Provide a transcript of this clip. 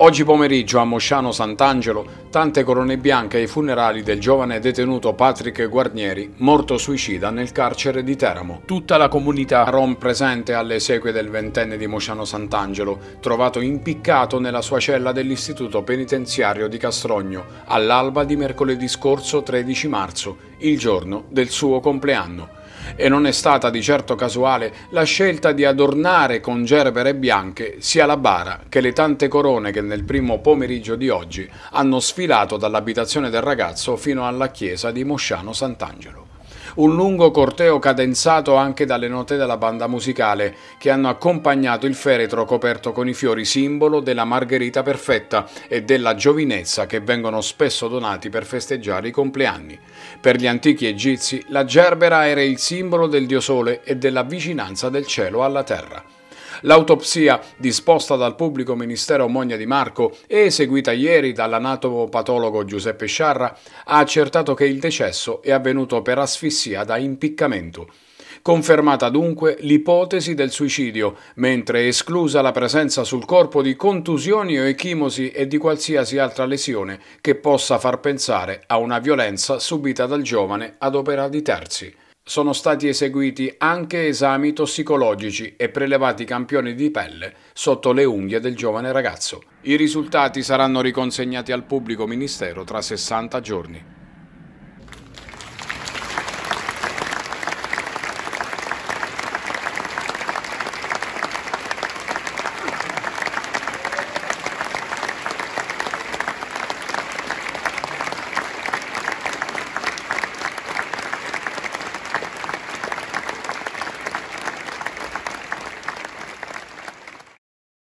Oggi pomeriggio a Mosciano Sant'Angelo tante corone bianche ai funerali del giovane detenuto Patrick Guarnieri, morto suicida nel carcere di Teramo. Tutta la comunità rom presente alle esequie del ventenne di Mosciano Sant'Angelo, trovato impiccato nella sua cella dell'istituto penitenziario di Castrogno all'alba di mercoledì scorso 13 marzo, il giorno del suo compleanno e non è stata di certo casuale la scelta di adornare con gerbere bianche sia la bara che le tante corone che nel primo pomeriggio di oggi hanno sfilato dall'abitazione del ragazzo fino alla chiesa di Mosciano Sant'Angelo un lungo corteo cadenzato anche dalle note della banda musicale, che hanno accompagnato il feretro coperto con i fiori simbolo della margherita perfetta e della giovinezza che vengono spesso donati per festeggiare i compleanni. Per gli antichi egizi la gerbera era il simbolo del dio sole e della vicinanza del cielo alla terra. L'autopsia disposta dal pubblico ministero Mogna di Marco e eseguita ieri dall'anatomopatologo Giuseppe Sciarra ha accertato che il decesso è avvenuto per asfissia da impiccamento. Confermata dunque l'ipotesi del suicidio, mentre esclusa la presenza sul corpo di contusioni o echimosi e di qualsiasi altra lesione che possa far pensare a una violenza subita dal giovane ad opera di terzi. Sono stati eseguiti anche esami tossicologici e prelevati campioni di pelle sotto le unghie del giovane ragazzo. I risultati saranno riconsegnati al pubblico ministero tra 60 giorni.